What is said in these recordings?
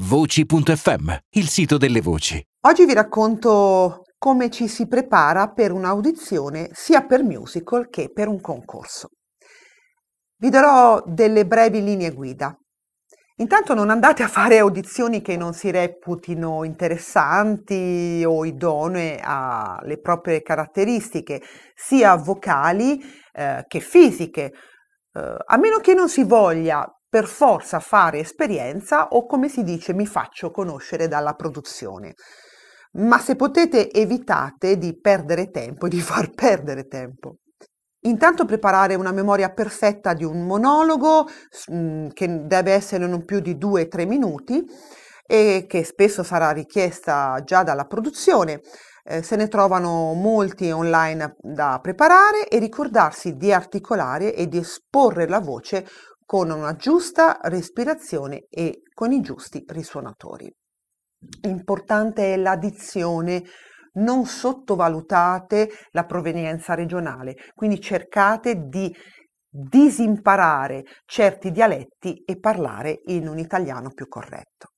Voci.fm, il sito delle voci. Oggi vi racconto come ci si prepara per un'audizione sia per musical che per un concorso. Vi darò delle brevi linee guida. Intanto non andate a fare audizioni che non si reputino interessanti o idonee alle proprie caratteristiche, sia vocali eh, che fisiche, eh, a meno che non si voglia per forza fare esperienza o come si dice mi faccio conoscere dalla produzione. Ma se potete evitate di perdere tempo e di far perdere tempo. Intanto preparare una memoria perfetta di un monologo mm, che deve essere non più di 2-3 minuti e che spesso sarà richiesta già dalla produzione. Eh, se ne trovano molti online da preparare e ricordarsi di articolare e di esporre la voce con una giusta respirazione e con i giusti risuonatori. Importante è l'addizione, non sottovalutate la provenienza regionale, quindi cercate di disimparare certi dialetti e parlare in un italiano più corretto.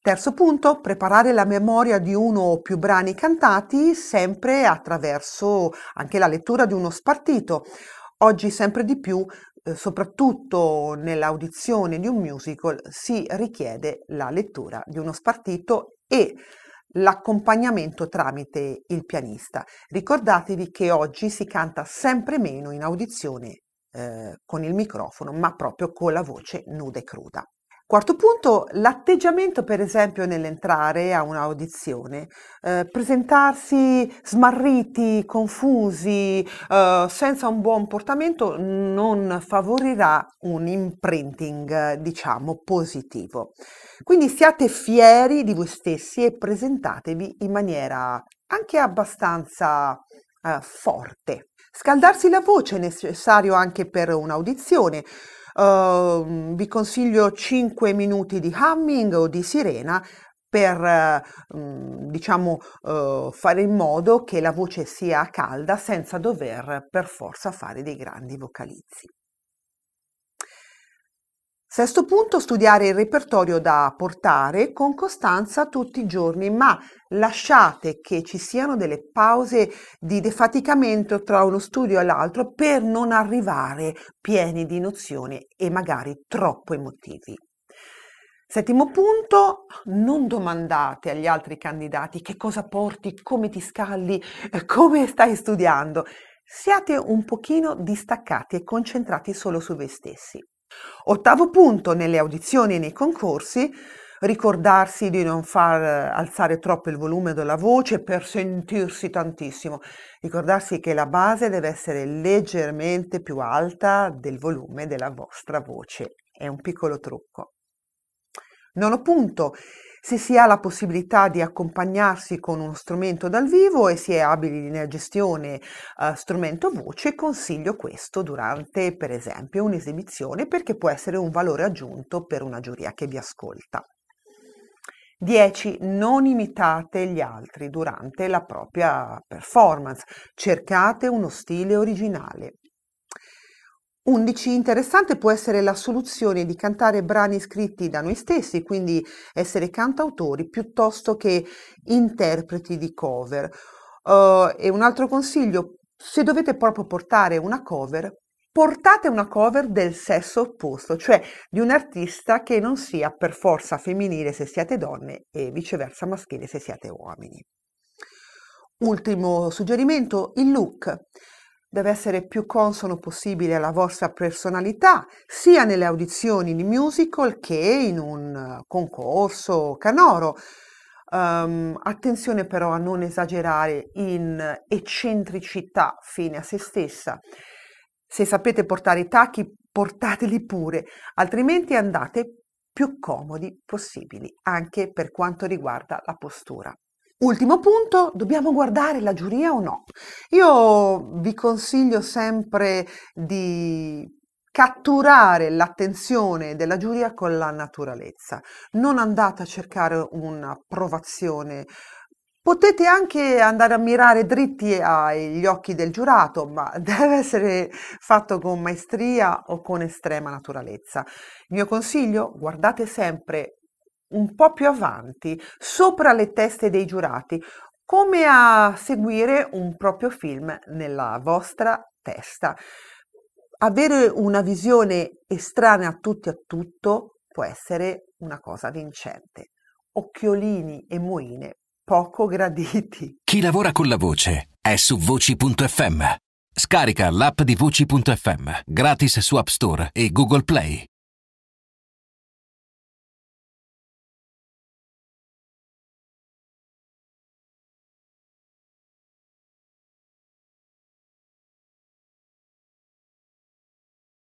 Terzo punto, preparare la memoria di uno o più brani cantati sempre attraverso anche la lettura di uno spartito. Oggi sempre di più eh, soprattutto nell'audizione di un musical si richiede la lettura di uno spartito e l'accompagnamento tramite il pianista. Ricordatevi che oggi si canta sempre meno in audizione eh, con il microfono, ma proprio con la voce nuda e cruda. Quarto punto, l'atteggiamento per esempio nell'entrare a un'audizione, eh, presentarsi smarriti, confusi, eh, senza un buon portamento non favorirà un imprinting diciamo positivo. Quindi siate fieri di voi stessi e presentatevi in maniera anche abbastanza eh, forte. Scaldarsi la voce è necessario anche per un'audizione. Ehm, vi consiglio 5 minuti di humming o di sirena per ehm, diciamo ehm, fare in modo che la voce sia calda senza dover per forza fare dei grandi vocalizzi. Sesto punto, studiare il repertorio da portare con costanza tutti i giorni, ma lasciate che ci siano delle pause di defaticamento tra uno studio e l'altro per non arrivare pieni di nozioni e magari troppo emotivi. Settimo punto, non domandate agli altri candidati che cosa porti, come ti scalli, eh, come stai studiando. Siate un pochino distaccati e concentrati solo su voi stessi. Ottavo punto, nelle audizioni e nei concorsi, ricordarsi di non far eh, alzare troppo il volume della voce per sentirsi tantissimo, ricordarsi che la base deve essere leggermente più alta del volume della vostra voce. È un piccolo trucco. Nono punto, se si ha la possibilità di accompagnarsi con uno strumento dal vivo e si è abili nella gestione uh, strumento voce, consiglio questo durante per esempio un'esibizione perché può essere un valore aggiunto per una giuria che vi ascolta. 10. Non imitate gli altri durante la propria performance, cercate uno stile originale. 11. Interessante può essere la soluzione di cantare brani scritti da noi stessi, quindi essere cantautori piuttosto che interpreti di cover. Uh, e un altro consiglio, se dovete proprio portare una cover, portate una cover del sesso opposto, cioè di un artista che non sia per forza femminile se siete donne e viceversa maschile se siete uomini. Ultimo suggerimento, il look deve essere più consono possibile alla vostra personalità, sia nelle audizioni di musical che in un eh, concorso canoro. Um, attenzione però a non esagerare in eccentricità fine a se stessa. Se sapete portare i tacchi, portateli pure, altrimenti andate più comodi possibili, anche per quanto riguarda la postura. Ultimo punto, dobbiamo guardare la giuria o no? Io vi consiglio sempre di catturare l'attenzione della giuria con la naturalezza. Non andate a cercare un'approvazione Potete anche andare a mirare dritti agli occhi del giurato, ma deve essere fatto con maestria o con estrema naturalezza. Il mio consiglio, guardate sempre un po' più avanti, sopra le teste dei giurati, come a seguire un proprio film nella vostra testa. Avere una visione estranea a tutti e a tutto può essere una cosa vincente. Occhiolini e moine poco graditi. Chi lavora con la voce è su voci.fm. Scarica l'app di voci.fm gratis su App Store e Google Play.